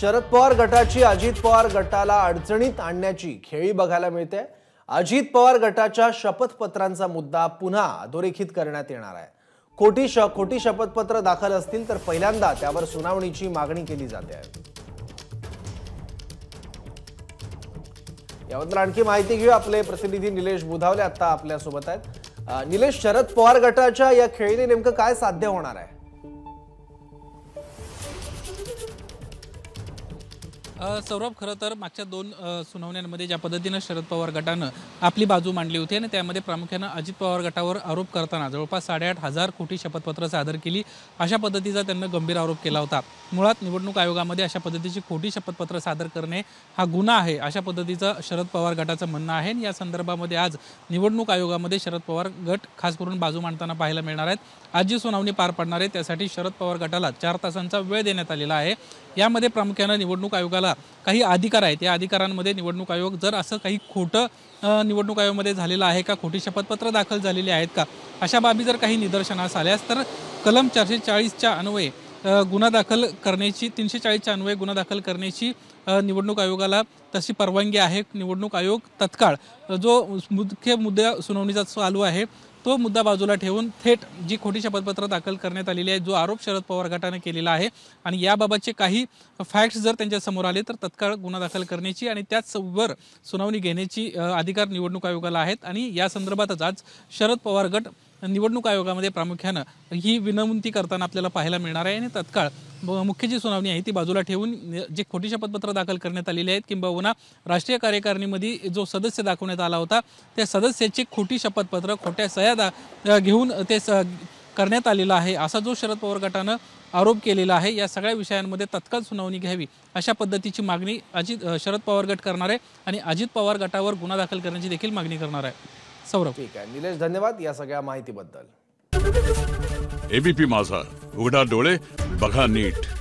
शरद पवार गटाची अजित पवार गटाला अडचणीत आणण्याची खेळी बघायला मिळते अजित पवार गटाच्या शपथपत्रांचा मुद्दा पुन्हा अधोरेखित करण्यात येणार आहे खोटी श खोटी शपथपत्र दाखल असतील तर पहिल्यांदा त्यावर सुनावणीची मागणी केली जाते याबद्दल आणखी माहिती घेऊ आपले प्रतिनिधी निलेश बुधावले आता आपल्यासोबत आहेत निलेश शरद पवार गटाच्या या खेळीने नेमकं काय साध्य होणार आहे सौरभ खरं तर मागच्या दोन सुनावण्यांमध्ये ज्या पद्धतीनं शरद पवार गटानं आपली बाजू मांडली होती आणि त्यामध्ये प्रामुख्यानं अजित पवार गटावर आरोप करताना जवळपास साडेआठ हजार कोटी शपथपत्र सादर केली अशा पद्धतीचा त्यांना गंभीर आरोप केला होता मुळात निवडणूक आयोगामध्ये अशा पद्धतीची खोटी शपथपत्र सादर करणे हा गुन्हा आहे अशा पद्धतीचं शरद पवार गटाचं म्हणणं आहे आणि या संदर्भामध्ये आज निवडणूक आयोगामध्ये शरद पवार गट खास करून बाजू मांडताना पाहायला मिळणार आहेत आज जी सुनावणी पार पडणार आहे त्यासाठी शरद पवार गटाला चार तासांचा वेळ देण्यात आलेला आहे यामध्ये प्रामुख्यानं निवडणूक आयोगाला काही अधिकार आहेत या अधिकारांमध्ये निवडणूक आयोग जर असं काही खोटं निवडणूक आयोगामध्ये झालेलं आहे का खोटी शपथपत्र दाखल झालेली आहेत का अशा बाबी जर काही निदर्शनास आल्यास तर कलम चारशे चाळीसच्या अन्वये गुन्हा दाखल करण्याची तीनशे चाळीसच्या अन्वये गुन्हा दाखल करण्याची निवडणूक आयोगाला तशी परवानगी आहे निवडणूक आयोग तत्काळ जो मुख्य मुद्दा सुनावणीचा चालू आहे तो मुद्दा बाजूला ठेवून थेट जी खोटी शपथपत्र दाखल करण्यात आलेली आहे जो आरोप शरद पवार गटाने केलेला आहे आणि याबाबतचे काही फॅक्ट्स जर त्यांच्यासमोर आले तर तत्काळ गुन्हा दाखल करण्याची आणि वर सुनावणी घेण्याची अधिकार निवडणूक आयोगाला आहेत आणि या संदर्भातच आज शरद पवार गट निवडणूक आयोगामध्ये प्रामुख्यानं ही विनंती करताना आपल्याला पाहायला मिळणार आहे आणि तत्काळ मुख्य जी सुनावणी आहे ती बाजूला ठेवून जे खोटी शपथपत्र दाखल करण्यात आलेली आहेत किंबहुना राष्ट्रीय कार्यकारिणीमध्ये जो सदस्य दाखवण्यात आला होता त्या सदस्याची खोटी शपथपत्र खोट्या सह्या घेऊन ते स करण्यात आलेला आहे असा जो शरद पवार गटानं आरोप केलेला आहे या सगळ्या विषयांमध्ये तत्काळ सुनावणी घ्यावी अशा पद्धतीची मागणी अजित शरद पवार गट करणार आहे आणि अजित पवार गटावर गुन्हा दाखल करण्याची देखील मागणी करणार आहे सौरभ ठीक आहे निलेश धन्यवाद या सगळ्या माहितीबद्दल एबीपी माझा उघडा डोळे बघा नीट